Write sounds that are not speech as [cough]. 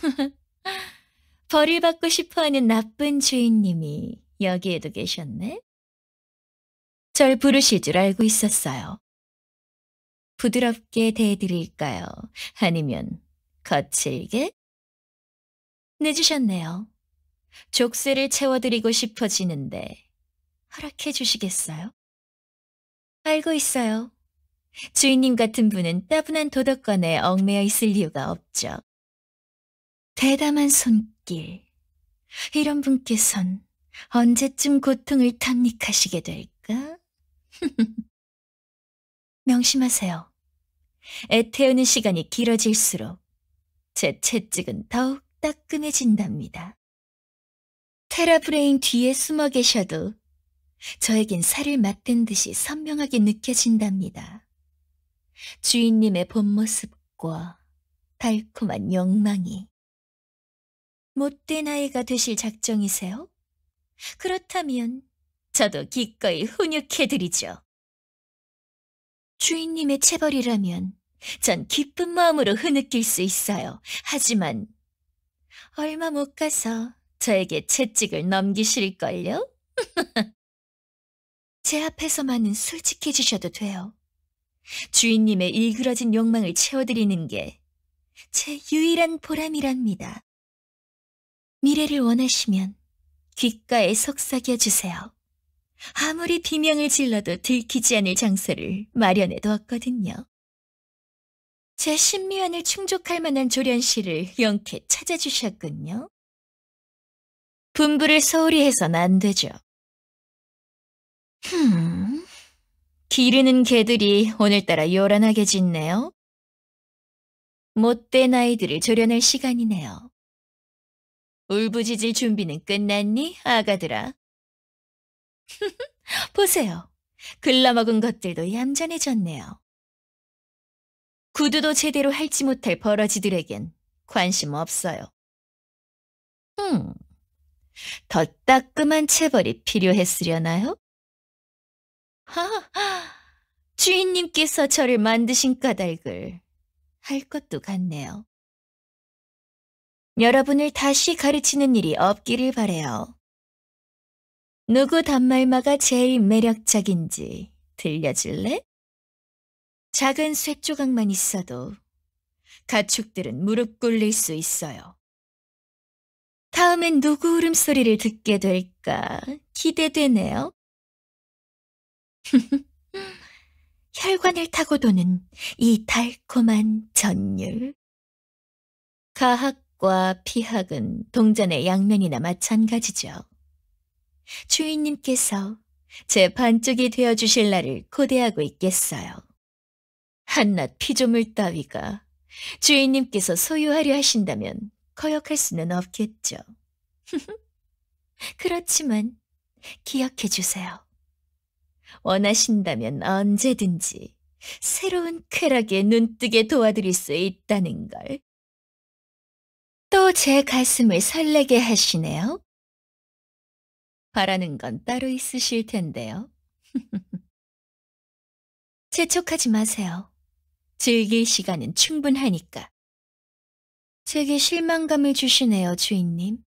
[laughs] 벌을 받고 싶어하는 나쁜 주인님이 여기에도 계셨네? 절 부르실 줄 알고 있었어요. 부드럽게 대해드릴까요? 아니면 거칠게? 늦으셨네요. 족쇄를 채워드리고 싶어지는데 허락해 주시겠어요? 알고 있어요. 주인님 같은 분은 따분한 도덕관에 얽매여 있을 이유가 없죠. 대담한 손길. 이런 분께선 언제쯤 고통을 탐닉하시게 될까? [laughs] 명심하세요. 애태우는 시간이 길어질수록 제 채찍은 더욱 따끈해진답니다 테라브레인 뒤에 숨어 계셔도 저에겐 살을 맞댄 듯이 선명하게 느껴진답니다. 주인님의 본 모습과 달콤한 욕망이 못된 아이가 되실 작정이세요? 그렇다면 저도 기꺼이 훈육해드리죠. 주인님의 체벌이라면 전 기쁜 마음으로 흐느낄 수 있어요. 하지만 얼마 못 가서 저에게 채찍을 넘기실걸요? [laughs] 제 앞에서만은 솔직해지셔도 돼요. 주인님의 일그러진 욕망을 채워드리는 게 제 유일한 보람이랍니다. 미래를 원하시면 귓가에 속삭여 주세요. 아무리 비명을 질러도 들키지 않을 장소를 마련해 두었거든요. 제심미안을 충족할 만한 조련 씨를 영케 찾아주셨군요. 분부를 소홀히 해선 안 되죠. 흠, 기르는 개들이 오늘따라 요란하게 짖네요. 못된 아이들을 조련할 시간이네요. 울부짖을 준비는 끝났니, 아가들아? [laughs] 보세요. 글러먹은 것들도 얌전해졌네요. 구두도 제대로 할지 못할 버러지들에겐 관심 없어요. 음, 더 따끔한 체벌이 필요했으려나요? 하하, 주인님께서 저를 만드신 까닭을 할 것도 같네요. 여러분을 다시 가르치는 일이 없기를 바래요. 누구 단말마가 제일 매력적인지 들려줄래? 작은 쇳조각만 있어도 가축들은 무릎 꿇릴 수 있어요. 다음엔 누구 울음소리를 듣게 될까 기대되네요. [laughs] 혈관을 타고 도는 이 달콤한 전율. 가학 과 피학은 동전의 양면이나 마찬가지죠. 주인님께서 제 반쪽이 되어 주실 날을 고대하고 있겠어요. 한낱 피조물 따위가 주인님께서 소유하려 하신다면 거역할 수는 없겠죠. [laughs] 그렇지만 기억해 주세요. 원하신다면 언제든지 새로운 쾌락에 눈뜨게 도와드릴 수 있다는 걸. 또제 가슴을 설레게 하시네요. 바라는 건 따로 있으실 텐데요. [laughs] 재촉하지 마세요. 즐길 시간은 충분하니까. 제게 실망감을 주시네요, 주인님.